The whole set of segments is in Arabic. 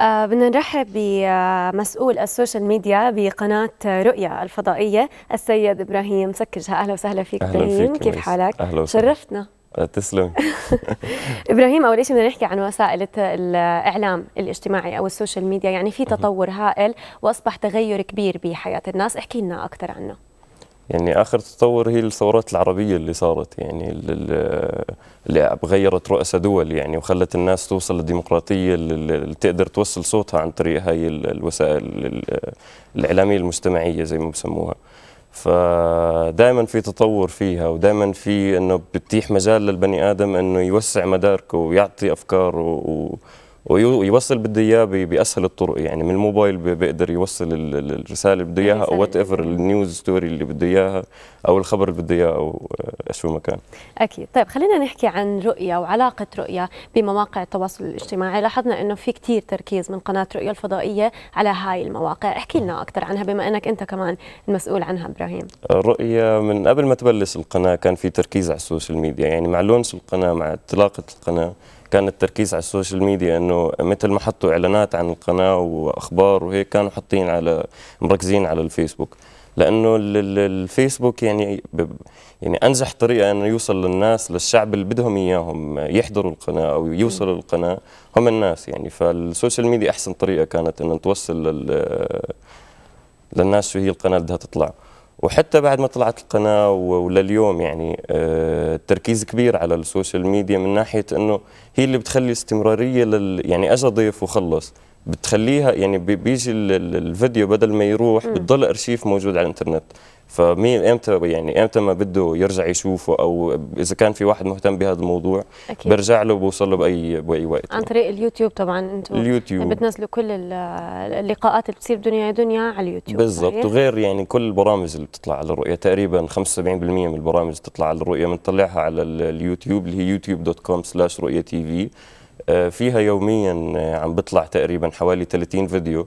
آه بدنا نرحب بمسؤول السوشيال ميديا بقناة رؤية الفضائية السيد إبراهيم سكرجها أهلا وسهلا فيك أهلا إبراهيم كيف حالك؟ أهلا وسهلا شرفتنا آه، تسلم ابراهيم اول شيء بدنا نحكي عن وسائل الاعلام الاجتماعي او السوشيال ميديا يعني في تطور هائل واصبح تغير كبير بحياه الناس احكي لنا اكثر عنه يعني اخر تطور هي الثورات العربيه اللي صارت يعني اللي غيرت رؤساء دول يعني وخلت الناس توصل للديمقراطيه اللي تقدر توصل صوتها عن طريق هاي الوسائل الاعلاميه المجتمعيه زي ما بسموها فدائما في تطور فيها ودائما في انه بتتيح مجال للبني ادم انه يوسع مداركه ويعطي افكاره و ويوصل بده اياه باسهل الطرق يعني من الموبايل بيقدر يوصل الرساله اللي بده اياها او وات ايفر النيوز ستوري اللي بده اياها او الخبر اللي بده اياه او آه، شو ما كان اكيد طيب خلينا نحكي عن رؤيا وعلاقه رؤيا بمواقع التواصل الاجتماعي لاحظنا انه في كثير تركيز من قناه رؤيا الفضائيه على هاي المواقع احكي لنا اكثر عنها بما انك انت كمان المسؤول عنها ابراهيم رؤيا من قبل ما تبلش القناه كان في تركيز على السوشيال ميديا يعني مع لونس القناه مع انطلاقه القناه كان التركيز على السوشيال ميديا انه مثل ما حطوا اعلانات عن القناه واخبار وهيك كانوا حاطين على مركزين على الفيسبوك لانه الفيسبوك يعني يعني انجح طريقه انه يوصل للناس للشعب اللي بدهم اياهم يحضروا القناه او يوصلوا للقناه هم الناس يعني فالسوشيال ميديا احسن طريقه كانت انه توصل لل للناس شو هي القناه اللي بدها تطلع وحتى بعد ما طلعت القناه ولليوم يعني آه، تركيز كبير على السوشيال ميديا من ناحيه انه هي اللي بتخلي استمراريه لل يعني اجى ضيف وخلص بتخليها يعني بيجي الفيديو بدل ما يروح بتضل ارشيف موجود على الانترنت فمين امتى يعني امتى ما بده يرجع يشوفه او اذا كان في واحد مهتم بهذا الموضوع أكيد. برجع له بوصل له باي باي وقت عن طريق اليوتيوب طبعا انتم اليوتيوب يعني بتنزلوا كل اللقاءات اللي بتصير دنيا دنيا على اليوتيوب بالضبط وغير يعني كل البرامج اللي بتطلع على الرؤيه تقريبا 75% من البرامج بتطلع على الرؤيه بنطلعها على اليوتيوب اللي هي يوتيوب دوت كوم سلاش رويه تي في فيها يوميا آه، عم بطلع تقريبا حوالي 30 فيديو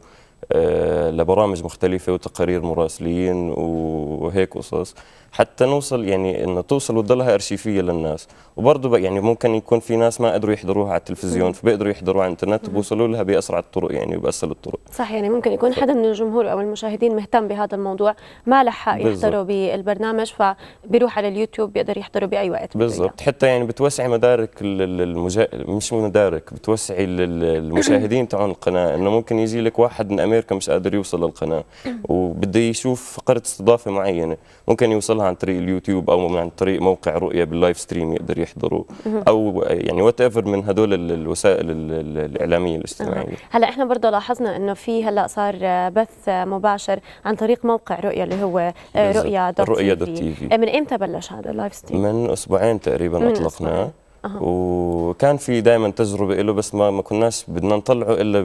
آه، لبرامج مختلفة وتقارير مراسلين وهيك قصص حتى نوصل يعني انه توصل وتضلها ارشيفيه للناس وبرضه يعني ممكن يكون في ناس ما قدروا يحضروها على التلفزيون فبيقدروا يحضروها على الانترنت وبوصلوا لها باسرع الطرق يعني وباسهل الطرق صح يعني ممكن يكون حدا من الجمهور او المشاهدين مهتم بهذا الموضوع ما لحق يحضره بالبرنامج فبيروح على اليوتيوب بيقدر يحضره باي وقت بالضبط حتى يعني بتوسعي مدارك المجا... مش مدارك بتوسعي المشاهدين تاعون القناه انه ممكن يجي لك واحد من امريكا مش قادر يوصل للقناه وبده يشوف فقره استضافه معينه ممكن يوصل يوصلها عن طريق اليوتيوب او عن طريق موقع رؤيه باللايف ستريم يقدر يحضروه او يعني وات ايفر من هدول الوسائل الاعلاميه الاجتماعيه هلا احنا برضه لاحظنا انه في هلا صار بث مباشر عن طريق موقع رؤيه اللي هو آه، رؤيه دوت تي في إيه، من امتى بلش هذا اللايف ستريم من اسبوعين تقريبا اطلقناه أه. وكان في دائما تجربه له بس ما ما كناش بدنا نطلعه الا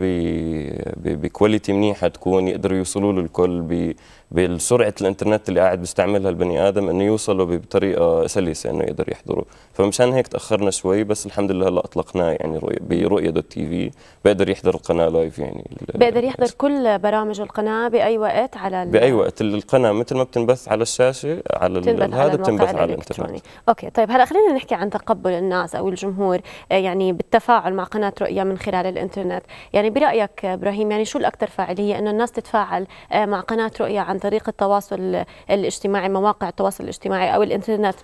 بكواليتي منيحه تكون يقدروا يوصلوا له الكل بسرعه الانترنت اللي قاعد بيستعملها البني ادم انه يوصلوا بطريقه سلسه انه يقدر يحضره فمشان هيك تاخرنا شوي بس الحمد لله هلا اطلقناه يعني برؤيه دوت تي في بيقدر يحضر القناه لايف يعني بيقدر يحضر كل برامج القناه باي وقت على باي وقت القناه مثل ما بتنبث على الشاشه على هذا بتنبث على الانترنت اوكي طيب هلا خلينا نحكي عن تقبل الناس الناس او الجمهور آه، يعني بالتفاعل مع قناه رؤيا من خلال الانترنت يعني برايك ابراهيم يعني شو الاكثر فاعليه انه الناس تتفاعل آه، مع قناه رؤيا عن طريق التواصل آه، الاجتماعي مواقع التواصل الاجتماعي او الانترنت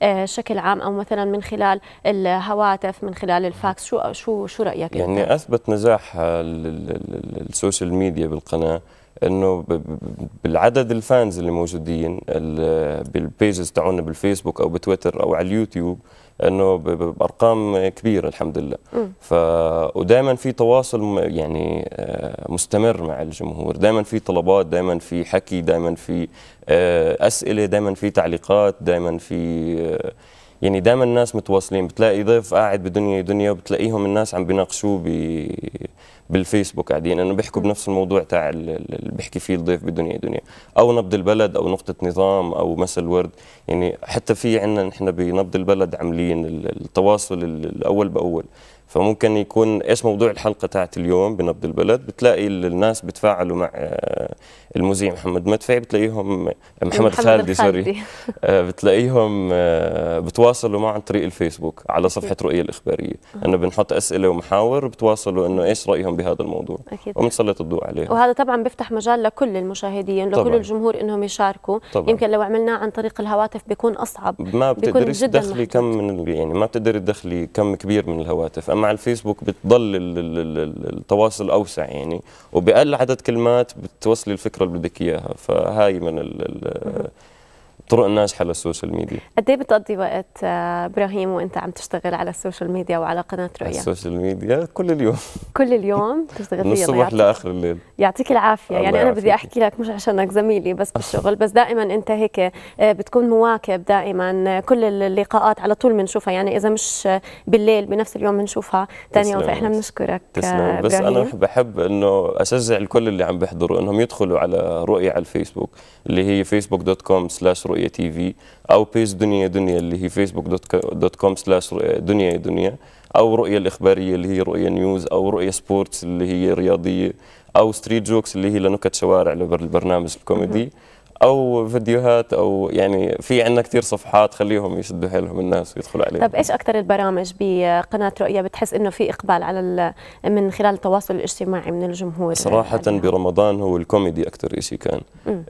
بشكل عام او مثلا من خلال الهواتف من خلال الفاكس شو شو شو رايك يعني انت؟ اثبت نجاح السوشيال ميديا بالقناه انه بالعدد الفانز اللي موجودين بالبيجز تاعونا بالفيسبوك او بتويتر او على اليوتيوب انه بارقام كبيره الحمد لله ف ودائما في تواصل يعني آه، مستمر مع الجمهور دائما في طلبات دائما في حكي دائما في آه، اسئله دائما في تعليقات دائما في آه، يعني دائما الناس متواصلين بتلاقي ضيف قاعد بدنيا دنيا وبتلاقيهم الناس عم بيناقشوه بالفيسبوك قاعدين انه بيحكوا بنفس الموضوع تاع اللي بيحكي فيه الضيف بدنيا دنيا او نبض البلد او نقطه نظام او مثل ورد يعني حتى في عندنا نحن بنبض البلد عاملين التواصل الاول باول فممكن يكون ايش موضوع الحلقه تاعت اليوم بنبض البلد بتلاقي الناس بتفاعلوا مع آه، المذيع محمد مدفعي بتلاقيهم آه، محمد خالدي سوري آه، بتلاقيهم بتواصلوا معه عن طريق الفيسبوك على صفحه رؤيه الاخباريه انه بنحط اسئله ومحاور بتواصلوا انه ايش رايهم بهذا الموضوع أكيد. وبنسلط الضوء عليه وهذا طبعا بيفتح مجال لكل المشاهدين لكل الجمهور انهم يشاركوا طبعا. يمكن لو عملناه عن طريق الهواتف بيكون اصعب ما بتقدري تدخلي كم من يعني ما بتقدري تدخلي كم كبير من الهواتف مع الفيسبوك بتضل التواصل اوسع يعني وباقل عدد كلمات بتوصلي الفكره اللي بدك اياها فهاي من طرق ناجحه للسوشيال ميديا قد ايه بتقضي وقت آه، ابراهيم وانت عم تشتغل على السوشيال ميديا وعلى قناه رؤيا السوشيال ميديا كل اليوم كل اليوم تشتغل من الصبح لاخر الليل يعطيك العافيه يعني يعافيك. انا بدي احكي لك مش عشانك زميلي بس بالشغل بس دائما انت هيك آه، بتكون مواكب دائما آه، كل اللقاءات على طول بنشوفها يعني اذا مش بالليل بنفس اليوم بنشوفها ثاني يوم فاحنا بنشكرك تسلم بس انا بحب انه اشجع الكل اللي عم بيحضروا انهم يدخلوا على رؤيا على الفيسبوك اللي هي facebook.com/رؤيا رؤية تي في أو بيج دنيا دنيا اللي هي فيسبوك دوت كوم سلاش دنيا دنيا أو رؤية الإخبارية اللي هي رؤية نيوز أو رؤية سبورتس اللي هي رياضية أو ستريت جوكس اللي هي لنكت شوارع البرنامج الكوميدي او فيديوهات او يعني في عندنا كثير صفحات خليهم يشدوا حيلهم الناس ويدخلوا عليها طيب ايش اكثر البرامج بقناه رؤيا بتحس انه في اقبال على من خلال التواصل الاجتماعي من الجمهور صراحه يعني برمضان هو الكوميدي اكثر شيء كان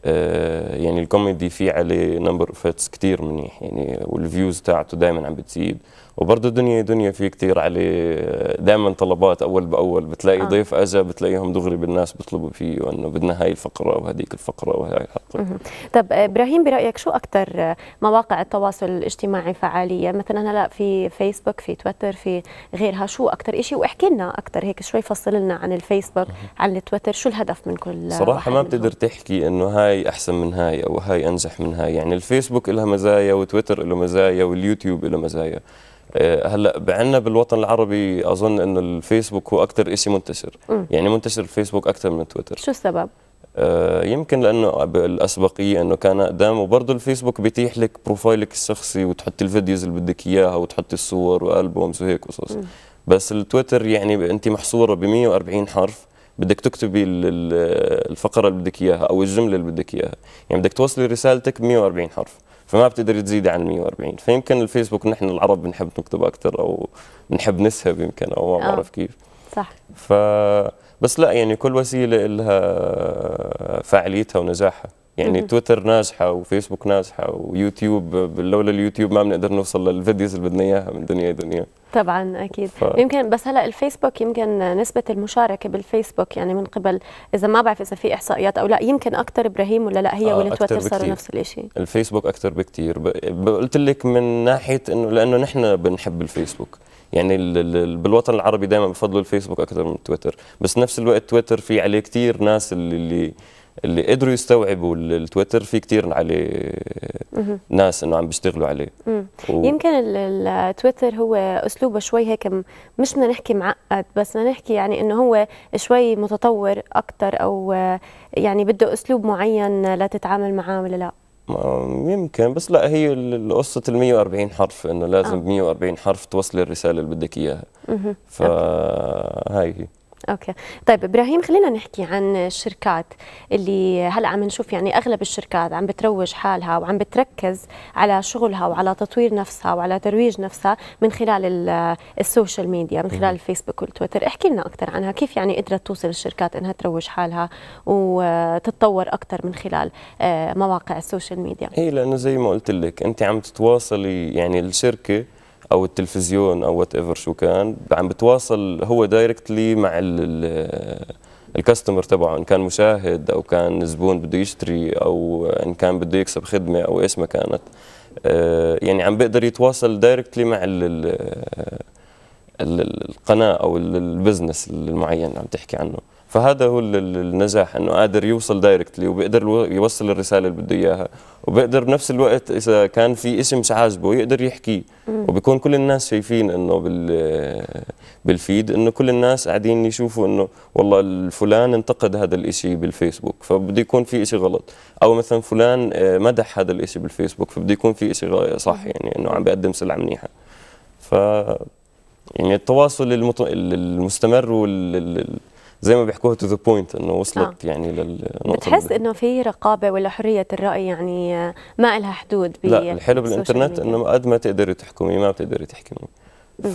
آه يعني الكوميدي في عليه نمبر اوف كثير منيح يعني والفيوز تاعته دائما عم بتزيد وبرضه دنيا دنيا في كثير عليه دائما طلبات اول باول بتلاقي آه. ضيف اجى بتلاقيهم دغري بالناس بيطلبوا فيه انه بدنا هاي الفقره وهذيك الفقره وهي الحلقه طب آه، ابراهيم برايك شو اكثر آه، مواقع التواصل الاجتماعي فعاليه مثلا هلا في فيسبوك في تويتر في غيرها شو اكثر شيء واحكي لنا اكثر هيك شوي فصل لنا عن الفيسبوك عن التويتر شو الهدف من كل صراحه ما بتقدر تحكي انه هاي احسن من هاي او هاي انجح من هاي يعني الفيسبوك لها مزايا وتويتر له مزايا واليوتيوب له مزايا آه، هلا بعنا بالوطن العربي اظن انه الفيسبوك هو اكثر شيء منتشر م. يعني منتشر الفيسبوك اكثر من تويتر شو السبب آه، يمكن لانه الاسبقيه انه كان اقدام وبرضه الفيسبوك بيتيح لك بروفايلك الشخصي وتحطي الفيديوز اللي بدك اياها وتحطي الصور والبومز وهيك قصص بس التويتر يعني انت محصوره ب 140 حرف بدك تكتبي الفقره اللي بدك اياها او الجمله اللي بدك اياها يعني بدك توصلي رسالتك ب 140 حرف فما بتقدر تزيد عن 140 فيمكن الفيسبوك نحن العرب بنحب نكتب اكثر او بنحب نسهب يمكن او ما آه. بعرف كيف صح ف بس لا يعني كل وسيله لها فاعليتها ونجاحها يعني تويتر ناجحه وفيسبوك ناجحه ويوتيوب لولا اليوتيوب ما بنقدر نوصل للفيديوز اللي بدنا اياها من دنيا دنيا طبعا اكيد ف... يمكن بس هلا الفيسبوك يمكن نسبه المشاركه بالفيسبوك يعني من قبل اذا ما بعرف اذا في احصائيات او لا يمكن اكثر ابراهيم ولا لا هي آه والتويتر صاروا نفس الشيء الفيسبوك اكثر بكثير ب... قلت لك من ناحيه انه لانه نحن بنحب الفيسبوك يعني بالوطن العربي دائما بفضلوا الفيسبوك اكثر من تويتر بس نفس الوقت تويتر في عليه كثير ناس اللي, اللي اللي قدروا يستوعبوا التويتر في كثير عليه ناس انه عم بيشتغلوا عليه و... يمكن التويتر هو اسلوبه شوي هيك مش بدنا نحكي معقد بس بدنا نحكي يعني انه هو شوي متطور اكثر او آه، يعني بده اسلوب معين لتتعامل معاه ولا لا يمكن بس لا هي قصه ال 140 حرف انه لازم ب آه. 140 حرف توصل الرساله اللي بدك اياها فهاي هي اوكي طيب ابراهيم خلينا نحكي عن الشركات اللي هلا عم نشوف يعني اغلب الشركات عم بتروج حالها وعم بتركز على شغلها وعلى تطوير نفسها وعلى ترويج نفسها من خلال السوشيال ميديا من خلال الفيسبوك والتويتر احكي لنا اكثر عنها كيف يعني قدرت توصل الشركات انها تروج حالها وتتطور اكثر من خلال آه، مواقع السوشيال ميديا هي إيه، لانه زي ما قلت لك انت عم تتواصلي يعني الشركه او التلفزيون او وات ايفر شو كان عم بتواصل هو دايركتلي مع الكاستمر تبعه ان كان مشاهد او كان زبون بده يشتري او ان كان بده يكسب خدمه او ايش ما كانت آه، يعني عم بيقدر يتواصل دايركتلي مع القناه او البزنس المعين اللي عم تحكي عنه فهذا هو النجاح انه قادر يوصل دايركتلي وبيقدر يوصل الرساله اللي بده اياها وبيقدر بنفس الوقت اذا كان في اسم مش عاجبه يقدر يحكيه وبكون كل الناس شايفين انه بال بالفيد انه كل الناس قاعدين يشوفوا انه والله الفلان انتقد هذا الشيء بالفيسبوك فبده يكون في شيء غلط او مثلا فلان آه، مدح هذا الشيء بالفيسبوك فبده يكون في شيء صح يعني انه عم بيقدم سلعه منيحه ف يعني التواصل المستمر وال زي ما بيحكوها تو ذا بوينت انه وصلت آه. يعني للنقطه بتحس دي. انه في رقابه ولا حريه الراي يعني ما لها حدود لا الحلو بالانترنت انه قد ما تقدري تحكمي ما بتقدري تحكمي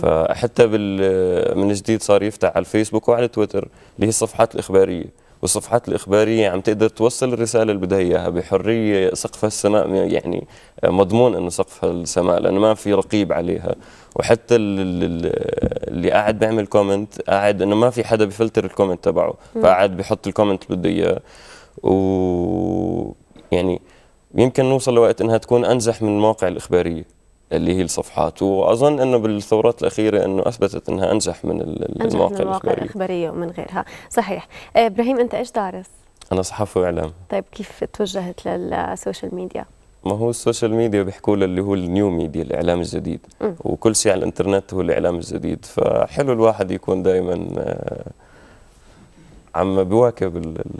فحتى بال من جديد صار يفتح على الفيسبوك وعلى تويتر اللي هي الصفحات الاخباريه والصفحات الإخبارية عم تقدر توصل الرسالة اللي بدها إياها بحرية سقفها السماء يعني مضمون أنه سقفها السماء لأنه ما في رقيب عليها وحتى اللي قاعد بيعمل كومنت قاعد أنه ما في حدا بفلتر الكومنت تبعه فقاعد بحط الكومنت اللي بده إياه و يعني يمكن نوصل لوقت انها تكون انزح من المواقع الاخباريه اللي هي الصفحات واظن انه بالثورات الاخيره انه اثبتت انها انجح من المواقع, من المواقع الاخباريه ومن غيرها صحيح آه، ابراهيم انت ايش دارس انا صحافه واعلام طيب كيف توجهت للسوشيال ميديا ما هو السوشيال ميديا بيحكوا له اللي هو النيو ميديا الاعلام الجديد م. وكل شيء على الانترنت هو الاعلام الجديد فحلو الواحد يكون دائما آه، عم بيواكب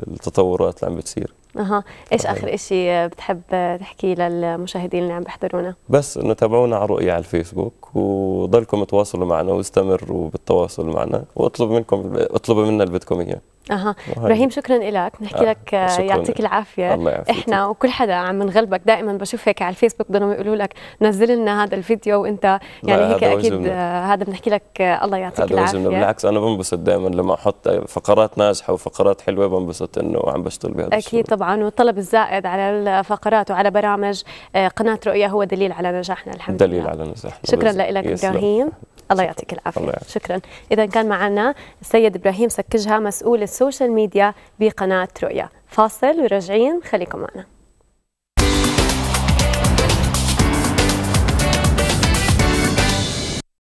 التطورات اللي عم بتصير اها ايش اخر شيء بتحب تحكي للمشاهدين اللي عم بيحضرونا بس انه تابعونا على رؤيا على الفيسبوك وضلكم تواصلوا معنا واستمروا بالتواصل معنا واطلب منكم اطلبوا منا اللي بدكم اياه اها ابراهيم شكرا لك نحكي آه. لك آه، يعطيك العافيه الله يعافيك. احنا وكل حدا عم نغلبك دائما بشوف هيك على الفيسبوك بدهم يقولوا لك نزل لنا هذا الفيديو وانت يعني هيك اكيد آه، هذا بنحكي لك آه، الله يعطيك العافيه بالعكس انا بنبسط دائما لما احط فقرات ناجحه وفقرات حلوه بنبسط انه عم بشتغل بهذا اكيد طبعا والطلب الزائد على الفقرات وعلى برامج قناه رؤيا هو دليل على نجاحنا الحمد لله دليل على نجاحنا شكرا لك ابراهيم الله يعطيك العافيه الله يعطيك. شكرا اذا كان معنا السيد ابراهيم سكجها مسؤول السوشيال ميديا بقناه رؤيا فاصل وراجعين خليكم معنا